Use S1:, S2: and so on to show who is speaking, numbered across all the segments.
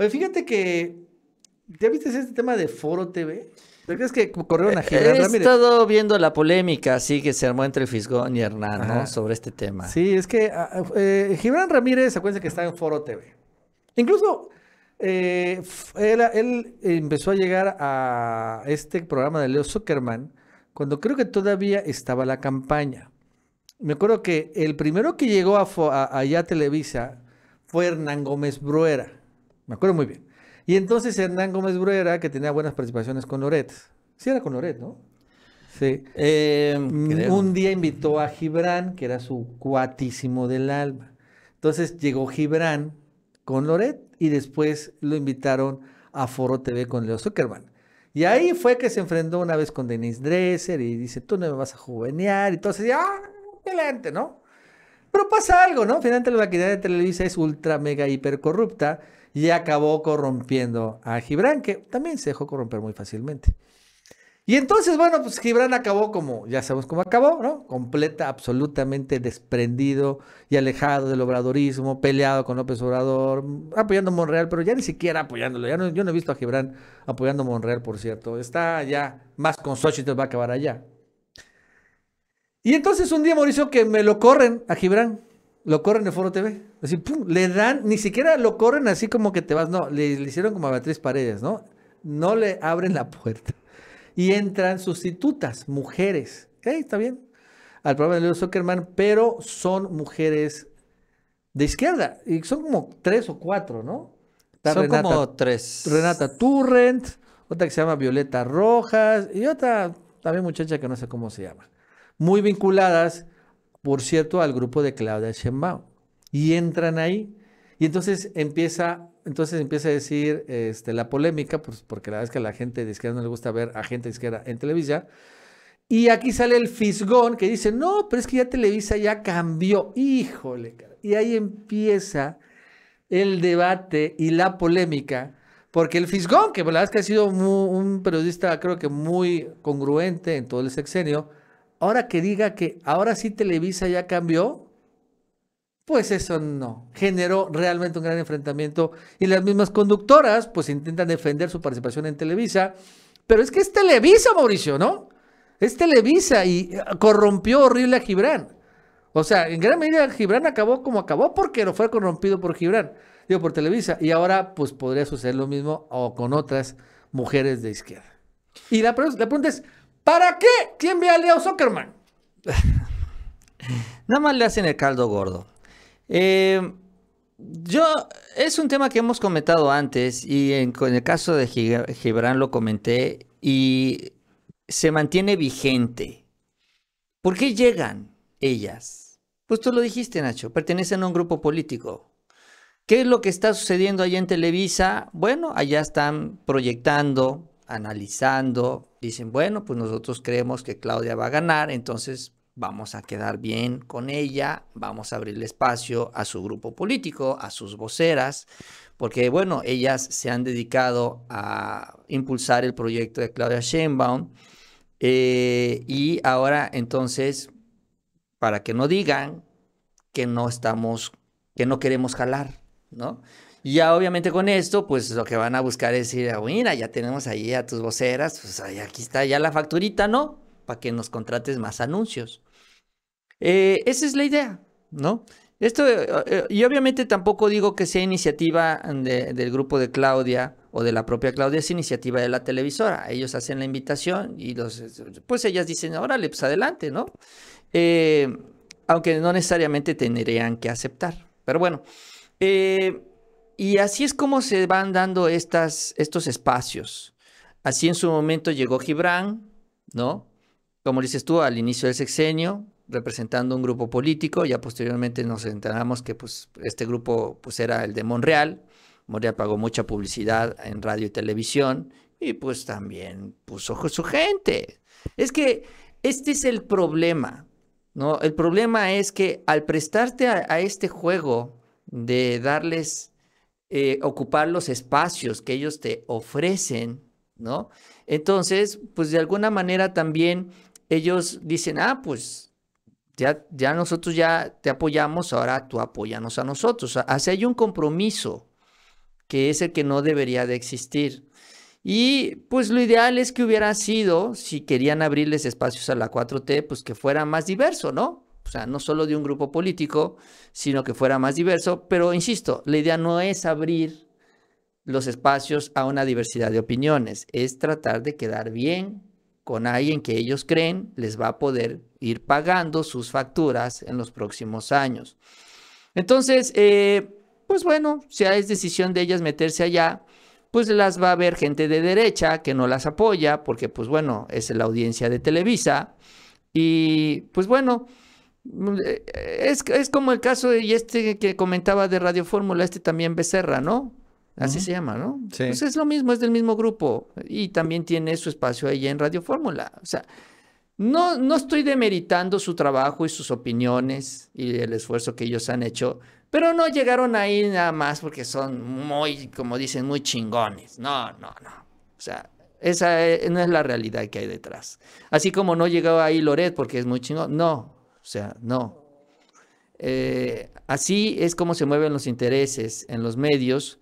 S1: Oye, fíjate que. ¿Ya viste este tema de Foro TV? ¿Te crees que corrieron a eh, Gerard He estado
S2: viendo la polémica, sí, que se armó entre Fisgón y Hernán, ¿no? Sobre este tema.
S1: Sí, es que ah, ah, eh, Gibran Ramírez, acuérdense que está en Foro TV. Incluso eh, él, empezó a llegar a este programa de Leo Zuckerman cuando creo que todavía estaba la campaña. Me acuerdo que el primero que llegó allá a Televisa fue Hernán Gómez Bruera. Me acuerdo muy bien. Y entonces Hernán Gómez Bruera, que tenía buenas participaciones con Loret. Sí, era con Loret, ¿no? Sí. Em, mm, un día invitó a Gibran, que era su cuatísimo del alma. Entonces llegó Gibran con Loret y después lo invitaron a Foro TV con Leo Zuckerman. Y ahí fue que se enfrentó una vez con Denise Dresser y dice, tú no me vas a juvenear. Y entonces, ah, excelente, ¿no? Pero pasa algo, ¿no? Finalmente la actividad de Televisa es ultra, mega, hiper corrupta y acabó corrompiendo a Gibran, que también se dejó corromper muy fácilmente. Y entonces, bueno, pues Gibran acabó como, ya sabemos cómo acabó, ¿no? Completa, absolutamente desprendido y alejado del obradorismo, peleado con López Obrador, apoyando a Monreal, pero ya ni siquiera apoyándolo. Ya yo no he visto a Gibran apoyando a Monreal, por cierto. Está ya más con Xochitl, va a acabar allá. Y entonces un día, Mauricio, que me lo corren a Gibran, lo corren de Foro TV. le dan, ni siquiera lo corren así como que te vas, no, le, hicieron como a Beatriz Paredes, ¿no? No le abren la puerta. Y entran sustitutas, mujeres. ¿Eh? Está bien. Al programa de Leo Zuckerman, pero son mujeres de izquierda. Y son como tres o cuatro, ¿no? son como tres. Renata Turrent, otra que se llama Violeta Rojas, y otra también muchacha que no sé cómo se llama muy vinculadas, por cierto, al grupo de Claudia Sheinbaum. Y entran ahí. Y entonces empieza, entonces empieza a decir este, la polémica, pues, porque la verdad es que a la gente de izquierda no le gusta ver a gente de izquierda en Televisa. Y aquí sale el fisgón que dice, no, pero es que ya Televisa ya cambió. Híjole, Y ahí empieza el debate y la polémica, porque el fisgón, que la verdad es que ha sido un periodista creo que muy congruente en todo el sexenio, Ahora que diga que ahora sí Televisa ya cambió, pues eso no, generó realmente un gran enfrentamiento y las mismas conductoras pues intentan defender su participación en Televisa, pero es que es Televisa, Mauricio, ¿no? Es Televisa y eh, corrompió horrible a Gibran. O sea, en gran medida Gibran acabó como acabó porque lo fue corrompido por Gibran, digo, por Televisa. Y ahora pues podría suceder lo mismo o con otras mujeres de izquierda. Y la pregunta es, ¿Para qué? ¿Quién ve a Leo Zuckerman? Nada más le hacen el
S2: caldo gordo. Eh, yo, es un tema que hemos comentado antes y en, en el caso de Gibran lo comenté y se mantiene vigente. ¿Por qué llegan ellas? Pues tú lo dijiste, Nacho, pertenecen a un grupo político. ¿Qué es lo que está sucediendo allá en Televisa? Bueno, allá están proyectando, analizando, dicen, bueno, pues nosotros creemos que Claudia va a ganar, entonces vamos a quedar bien con ella, vamos a abrirle espacio a su grupo político, a sus voceras, porque bueno, ellas se han dedicado a impulsar el proyecto de Claudia Sheinbaum eh, y ahora entonces, para que no digan que no estamos, que no queremos jalar, y ya obviamente con esto, pues lo que van a buscar es decir, ah, mira, ya tenemos ahí a tus voceras, pues aquí está ya la facturita, ¿no? Para que nos contrates más anuncios. Eh, esa es la idea, ¿no? Esto, eh, eh, y obviamente tampoco digo que sea iniciativa del grupo de Claudia o de la propia Claudia, es iniciativa de la televisora. Ellos hacen la invitación y los, pues ellas dicen, órale, pues adelante, ¿no? aunque no necesariamente tendrían que aceptar. Pero bueno, eh, y así es como se van dando estos espacios. Así en su momento llegó Gibran, ¿no? Como dices tú, al inicio del sexenio, representando un grupo político, ya posteriormente nos enteramos que pues, este grupo pues, era el de Monreal. Monreal pagó mucha publicidad en radio y televisión y pues también puso su gente. Es que este es el problema, ¿no? El problema es que al prestarte a este juego de darles, eh, ocupar los espacios que ellos te ofrecen, ¿no? Entonces, pues de alguna manera también ellos dicen, ah, pues ya, ya nosotros ya te apoyamos, ahora tú apóyanos a nosotros. Así hay un compromiso que es el que no debería de existir. Y pues lo ideal es que hubiera sido, si querían abrirles espacios a la 4T, pues que fuera más diverso, ¿no? o sea, no solo de un grupo político, sino que fuera más diverso. Pero, insisto, la idea no es abrir los espacios a una diversidad de opiniones, es tratar de quedar bien con alguien que ellos creen les va a poder ir pagando sus facturas en los próximos años. Entonces, eh, pues bueno, si es decisión de ellas meterse allá, pues las va a ver gente de derecha que no las apoya, porque pues bueno, es la audiencia de Televisa. Y pues bueno, Mm, eh, es, es como el caso de este que comentaba de Radio Fórmula, este también Becerra, ¿no? Así se llama, ¿no? Sí. Pues es lo mismo, es del mismo grupo y también tiene su espacio ahí en Radio Fórmula. O sea, no, no estoy demeritando su trabajo y sus opiniones y el esfuerzo que ellos han hecho, pero no llegaron ahí nada más porque son muy, como dicen, muy chingones. No, no, no. O sea, esa eh, no es la realidad que hay detrás. Así como no llegó ahí Loret porque es muy chingón. No, o sea, no. Eh, así es como se mueven los intereses en los medios.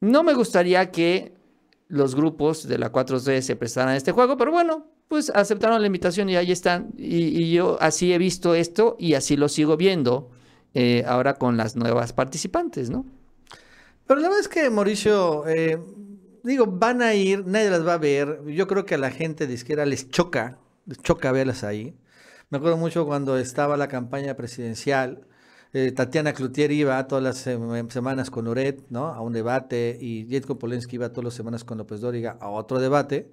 S2: No me gustaría que los grupos de la 4C se prestaran a este juego, pero bueno, pues aceptaron la invitación y ahí están. Y, yo así he visto esto y así lo sigo viendo eh, ahora con las nuevas participantes, ¿no?
S1: Pero la verdad es que, Mauricio, eh, digo, van a ir, nadie las va a ver. Yo creo que a la gente de izquierda les choca, les choca verlas ahí. Me acuerdo mucho cuando estaba la campaña presidencial, eh, Tatiana Cloutier iba todas las semanas con Uret, ¿no? A un debate, y Jetko Polensky iba todas las semanas con López Dóriga a otro debate.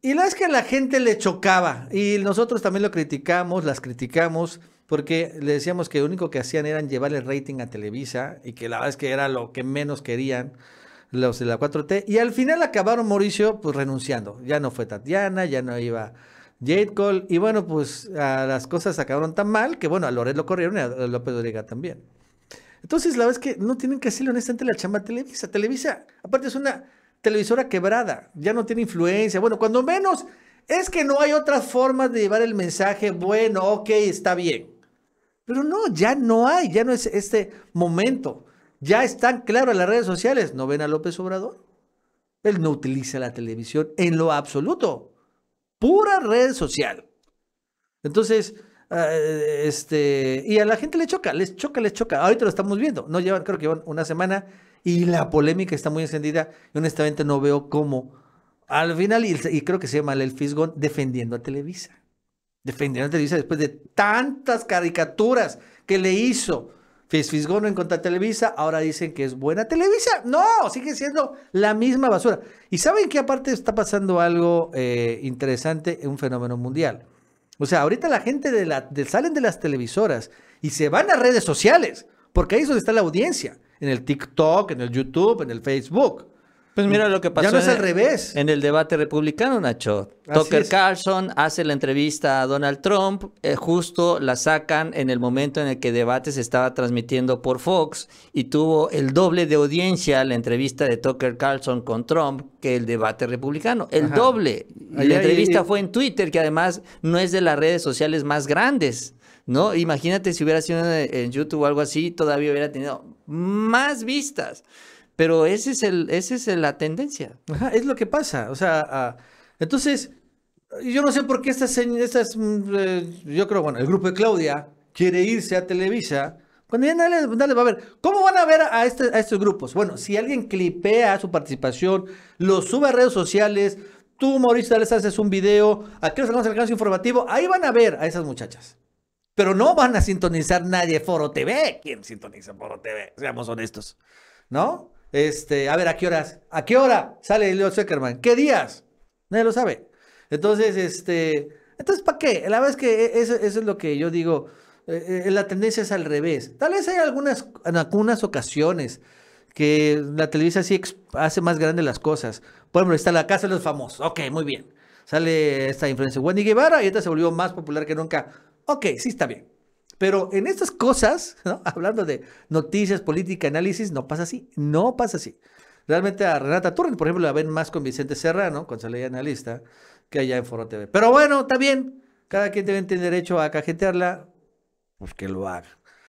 S1: Y la es que a la gente le chocaba, y nosotros también lo criticamos, las criticamos, porque le decíamos que lo único que hacían eran el rating a Televisa, y que la verdad es que era lo que menos querían los de la 4T. Y al final acabaron Mauricio, pues renunciando. Ya no fue Tatiana, ya no iba Jade Cole. Y bueno, pues las cosas acabaron tan mal que bueno, a Loret lo corrieron y a López Orega también. Entonces, la verdad es que no tienen que hacerle honestamente la chamba Televisa. Televisa, aparte, es una televisora quebrada, ya no tiene influencia. Bueno, cuando menos, es que no hay otras formas de llevar el mensaje. Bueno, ok, está bien. Pero no, ya no hay, ya no es este momento. Ya están en las redes sociales. ¿No ven a López Obrador? Él no utiliza la televisión en lo absoluto pura red social. Entonces, ah, este, y a la gente le choca, les choca, les choca. Ahorita lo estamos viendo, no llevan, creo que llevan una semana y la polémica está muy encendida y honestamente no veo cómo. Al final, y, creo que se llama el Fisgón defendiendo a Televisa. Defendiendo a Televisa después de tantas caricaturas que le hizo Fisfisgono en contra Televisa, ahora dicen que es buena Televisa. No, sigue siendo la misma basura. Y saben que aparte está pasando algo eh, interesante, un fenómeno mundial. O sea, ahorita la gente de la, salen de las televisoras y se van a redes sociales, porque ahí es donde está la audiencia, en el TikTok, en el YouTube, en el Facebook. Pues mira mm, lo que pasó. en, revés.
S2: En el debate republicano, Nacho. Tucker Carlson hace la entrevista a Donald Trump, eh, justo la sacan en el momento en el que debate se estaba transmitiendo por Fox y tuvo el doble de audiencia la entrevista de Tucker Carlson con Trump que el debate republicano. El doble. la entrevista fue en Twitter, que además no es de las redes sociales más grandes. ¿no? Imagínate si hubiera sido en YouTube o algo así, todavía hubiera tenido más vistas. Pero ese es el, esa es la tendencia.
S1: Ajá, es lo que pasa. O sea, ah, entonces, yo no sé por qué estas, estas mm, eh, yo creo, bueno, el grupo de Claudia quiere irse a Televisa. Cuando ya nadie, pues, va a ver. ¿Cómo van a ver a, este, a estos grupos? Bueno, si alguien clipea su participación, lo sube a redes sociales, tú, Mauricio les haces un video, aquí nos sacamos el caso informativo, ahí van a ver a esas muchachas. Pero no van a sintonizar nadie Foro TV. ¿Quién sintoniza Foro TV? Seamos honestos. ¿No? Este, a ver, ¿a qué horas? ¿A qué hora sale Leo Zuckerman? ¿Qué días? Nadie lo sabe. Entonces, este, entonces, ¿para qué? La verdad es que e-, eso, es lo que yo digo. Eh, eh, la tendencia es al revés. Tal vez hay algunas, en algunas ocasiones que la televisión sí hace más grandes las cosas. Por ejemplo, está la casa de los famosos. Ok, muy bien. Sale esta influencia Wendy Guevara y esta se volvió más popular que nunca. Ok, sí está bien. Pero en estas cosas, hablando de noticias, política, análisis, no pasa así, no pasa así. Realmente a Renata Turren, por ejemplo, la ven más con Vicente Serrano, con Salida Analista, que allá en Foro TV. Pero bueno, está bien, cada quien tiene derecho a cajetearla, pues que lo haga.